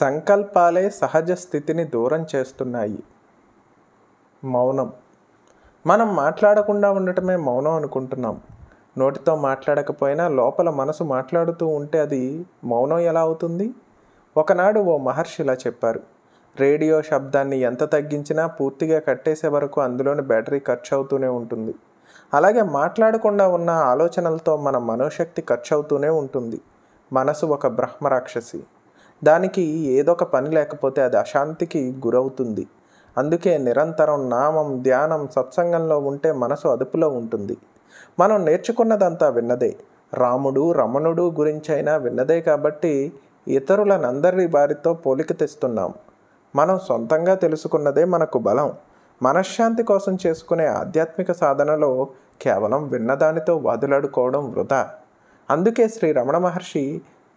సంకల్పాలే సహజ స్థితిని దూరం చేస్తున్నాయి మౌనం మనం మాట్లాడకుండా ఉండటమే మౌనం అనుకుంటున్నాం నోటితో మాట్లాడకపోయినా లోపల మనసు మాట్లాడుతూ ఉంటే అది మౌనం ఎలా అవుతుంది ఒకనాడు ఓ మహర్షి ఇలా చెప్పారు రేడియో శబ్దాన్ని ఎంత తగ్గించినా పూర్తిగా కట్టేసే వరకు అందులోని బ్యాటరీ ఖర్చు అవుతూనే ఉంటుంది అలాగే మాట్లాడకుండా ఉన్న ఆలోచనలతో మన మనోశక్తి ఖర్చు అవుతూనే ఉంటుంది మనసు ఒక బ్రహ్మరాక్షసి దానికి ఏదొక పని లేకపోతే అది అశాంతికి గురవుతుంది అందుకే నిరంతరం నామం ధ్యానం సత్సంగంలో ఉంటే మనసు అదుపులో ఉంటుంది మనం నేర్చుకున్నదంతా విన్నదే రాముడు రమణుడు గురించైనా విన్నదే కాబట్టి ఇతరులనందరి వారితో పోలిక తెస్తున్నాం మనం సొంతంగా తెలుసుకున్నదే మనకు బలం మనశ్శాంతి కోసం చేసుకునే ఆధ్యాత్మిక సాధనలో కేవలం విన్నదానితో వదులాడుకోవడం వృధా అందుకే శ్రీ రమణ మహర్షి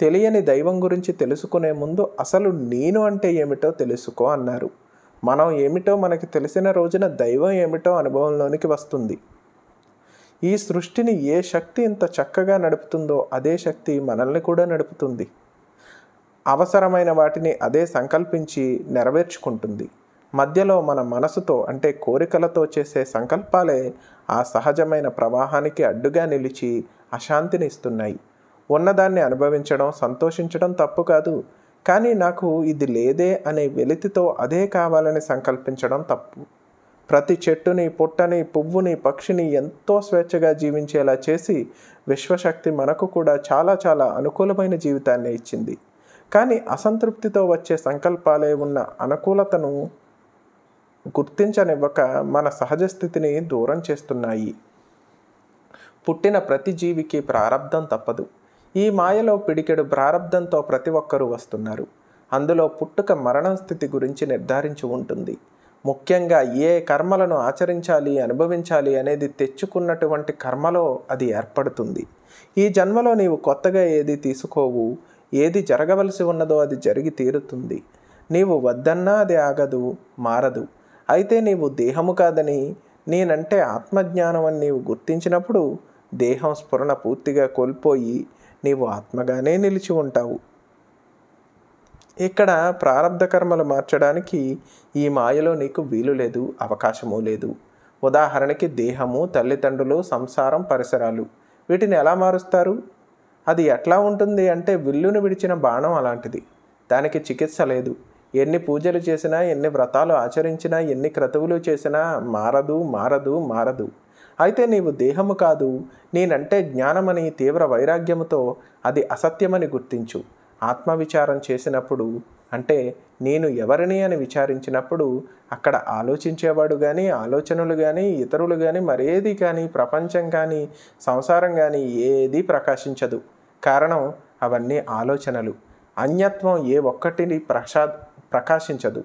తెలియని దైవం గురించి తెలుసుకునే ముందు అసలు నేను అంటే ఏమిటో తెలుసుకో అన్నారు మనం ఏమిటో మనకి తెలిసిన రోజున దైవం ఏమిటో అనుభవంలోనికి వస్తుంది ఈ సృష్టిని ఏ శక్తి ఇంత చక్కగా నడుపుతుందో అదే శక్తి మనల్ని కూడా నడుపుతుంది అవసరమైన వాటిని అదే సంకల్పించి నెరవేర్చుకుంటుంది మధ్యలో మన మనసుతో అంటే కోరికలతో చేసే సంకల్పాలే ఆ సహజమైన ప్రవాహానికి అడ్డుగా నిలిచి అశాంతిని ఇస్తున్నాయి ఉన్నదాన్ని అనుభవించడం సంతోషించడం తప్పు కాదు కానీ నాకు ఇది లేదే అనే వెలితితో అదే కావాలని సంకల్పించడం తప్పు ప్రతి చెట్టుని పుట్టని పువ్వుని పక్షిని ఎంతో స్వేచ్ఛగా జీవించేలా చేసి విశ్వశక్తి మనకు కూడా చాలా చాలా అనుకూలమైన జీవితాన్ని ఇచ్చింది కానీ అసంతృప్తితో వచ్చే సంకల్పాలే ఉన్న అనుకూలతను గుర్తించనివ్వక మన సహజ స్థితిని దూరం చేస్తున్నాయి పుట్టిన ప్రతి జీవికి ప్రారంధం తప్పదు ఈ మాయలో పిడికెడు ప్రారంధంతో ప్రతి ఒక్కరూ వస్తున్నారు అందులో పుట్టుక మరణ స్థితి గురించి నిర్ధారించి ఉంటుంది ముఖ్యంగా ఏ కర్మలను ఆచరించాలి అనుభవించాలి అనేది తెచ్చుకున్నటువంటి కర్మలో అది ఏర్పడుతుంది ఈ జన్మలో నీవు కొత్తగా ఏది తీసుకోవు ఏది జరగవలసి ఉన్నదో అది జరిగి తీరుతుంది నీవు వద్దన్నా అది ఆగదు మారదు అయితే నీవు దేహము కాదని నేనంటే ఆత్మజ్ఞానం అని నీవు గుర్తించినప్పుడు దేహం స్ఫురణ పూర్తిగా కోల్పోయి నీవు ఆత్మగానే నిలిచి ఉంటావు ఇక్కడ ప్రారంధ కర్మలు మార్చడానికి ఈ మాయలో నీకు వీలు లేదు అవకాశము లేదు ఉదాహరణకి దేహము తల్లిదండ్రులు సంసారం పరిసరాలు వీటిని ఎలా మారుస్తారు అది ఎట్లా ఉంటుంది అంటే విల్లును విడిచిన బాణం అలాంటిది దానికి చికిత్స లేదు ఎన్ని పూజలు చేసినా ఎన్ని వ్రతాలు ఆచరించినా ఎన్ని క్రతువులు చేసినా మారదు మారదు మారదు అయితే నీవు దేహము కాదు నేనంటే జ్ఞానమని తీవ్ర వైరాగ్యముతో అది అసత్యమని గుర్తించు ఆత్మవిచారం చేసినప్పుడు అంటే నేను ఎవరిని అని విచారించినప్పుడు అక్కడ ఆలోచించేవాడు కానీ ఆలోచనలు కానీ ఇతరులు కానీ మరేది కానీ ప్రపంచం కానీ సంసారం కానీ ఏది ప్రకాశించదు కారణం అవన్నీ ఆలోచనలు అన్యత్వం ఏ ఒక్కటిని ప్రశా ప్రకాశించదు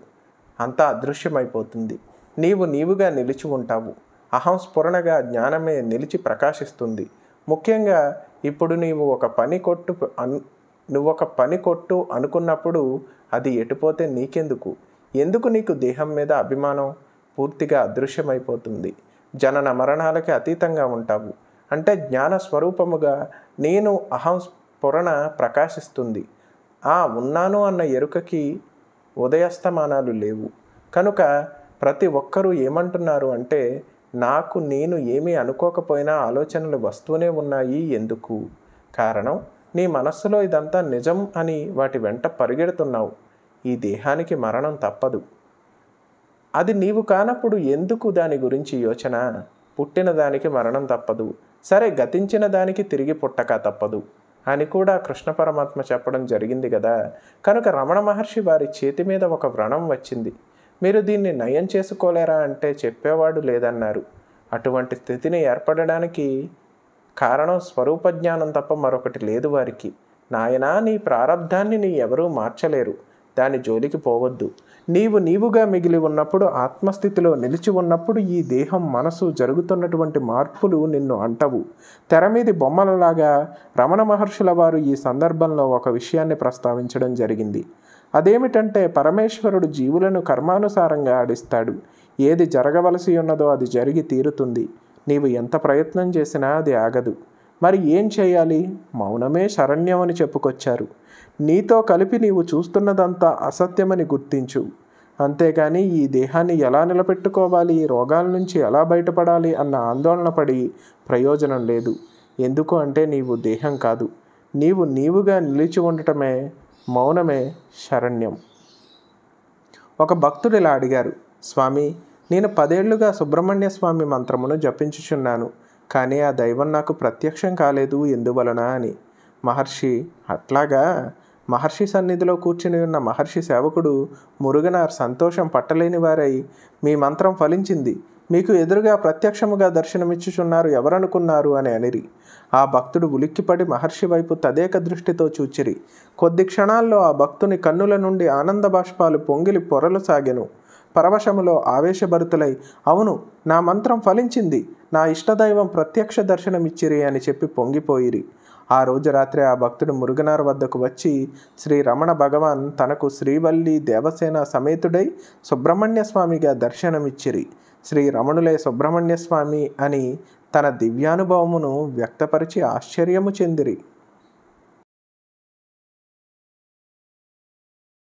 అంతా అదృశ్యమైపోతుంది నీవు నీవుగా నిలిచి ఉంటావు అహం స్ఫురణగా జ్ఞానమే నిలిచి ప్రకాశిస్తుంది ముఖ్యంగా ఇప్పుడు నీవు ఒక పని కొట్టు నువ్వు ఒక పని కొట్టు అనుకున్నప్పుడు అది ఎటుపోతే నీకెందుకు ఎందుకు నీకు దేహం మీద అభిమానం పూర్తిగా అదృశ్యమైపోతుంది జనన మరణాలకి అతీతంగా ఉంటావు అంటే జ్ఞాన స్వరూపముగా నేను అహం స్ఫురణ ప్రకాశిస్తుంది ఆ ఉన్నాను అన్న ఎరుకకి ఉదయస్తమానాలు లేవు కనుక ప్రతి ఒక్కరూ ఏమంటున్నారు అంటే నాకు నేను ఏమీ అనుకోకపోయినా ఆలోచనలు వస్తూనే ఉన్నాయి ఎందుకు కారణం నీ మనస్సులో ఇదంతా నిజం అని వాటి వెంట పరిగెడుతున్నావు ఈ దేహానికి మరణం తప్పదు అది నీవు కానప్పుడు ఎందుకు దాని గురించి యోచన పుట్టిన దానికి మరణం తప్పదు సరే గతించిన దానికి తిరిగి పుట్టక తప్పదు అని కూడా కృష్ణ పరమాత్మ చెప్పడం జరిగింది కదా కనుక రమణ మహర్షి వారి చేతి మీద ఒక వ్రణం వచ్చింది మీరు దీన్ని నయం చేసుకోలేరా అంటే చెప్పేవాడు లేదన్నారు అటువంటి స్థితిని ఏర్పడడానికి కారణం స్వరూప జ్ఞానం తప్ప మరొకటి లేదు వారికి నాయనా నీ ప్రారంధాన్ని నీ ఎవరూ మార్చలేరు దాని జోలికి పోవద్దు నీవు నీవుగా మిగిలి ఉన్నప్పుడు ఆత్మస్థితిలో నిలిచి ఉన్నప్పుడు ఈ దేహం మనసు జరుగుతున్నటువంటి మార్పులు నిన్ను అంటవు తెర మీది బొమ్మలలాగా రమణ మహర్షుల వారు ఈ సందర్భంలో ఒక విషయాన్ని ప్రస్తావించడం జరిగింది అదేమిటంటే పరమేశ్వరుడు జీవులను కర్మానుసారంగా ఆడిస్తాడు ఏది జరగవలసి ఉన్నదో అది జరిగి తీరుతుంది నీవు ఎంత ప్రయత్నం చేసినా అది ఆగదు మరి ఏం చేయాలి మౌనమే శరణ్యం అని చెప్పుకొచ్చారు నీతో కలిపి నీవు చూస్తున్నదంతా అసత్యమని గుర్తించు అంతేగాని ఈ దేహాన్ని ఎలా నిలబెట్టుకోవాలి రోగాల నుంచి ఎలా బయటపడాలి అన్న ఆందోళన పడి ప్రయోజనం లేదు ఎందుకు అంటే నీవు దేహం కాదు నీవు నీవుగా నిలిచి ఉండటమే మౌనమే శరణ్యం ఒక భక్తుడు ఇలా అడిగారు స్వామి నేను పదేళ్లుగా సుబ్రహ్మణ్య స్వామి మంత్రమును జపించుచున్నాను కానీ ఆ దైవం నాకు ప్రత్యక్షం కాలేదు ఎందువలన అని మహర్షి అట్లాగా మహర్షి సన్నిధిలో కూర్చుని ఉన్న మహర్షి సేవకుడు మురుగనార్ సంతోషం పట్టలేని వారై మీ మంత్రం ఫలించింది మీకు ఎదురుగా ప్రత్యక్షముగా దర్శనమిచ్చుచున్నారు ఎవరనుకున్నారు అని అనిరి ఆ భక్తుడు ఉలిక్కిపడి మహర్షి వైపు తదేక దృష్టితో చూచిరి కొద్ది క్షణాల్లో ఆ భక్తుని కన్నుల నుండి ఆనంద బాష్పాలు పొంగిలి పొరలు సాగెను పరవశములో ఆవేశభరుతులై అవును నా మంత్రం ఫలించింది నా ఇష్టదైవం ప్రత్యక్ష దర్శనమిచ్చిరి అని చెప్పి పొంగిపోయిరి ఆ రోజు రాత్రి ఆ భక్తుడు మురుగనార్ వద్దకు వచ్చి శ్రీ రమణ భగవాన్ తనకు శ్రీవల్లి దేవసేన సమేతుడై సుబ్రహ్మణ్య స్వామిగా దర్శనమిచ్చిరి శ్రీ రమణులే సుబ్రహ్మణ్య స్వామి అని తన దివ్యానుభవమును వ్యక్తపరిచి ఆశ్చర్యము చెందిరి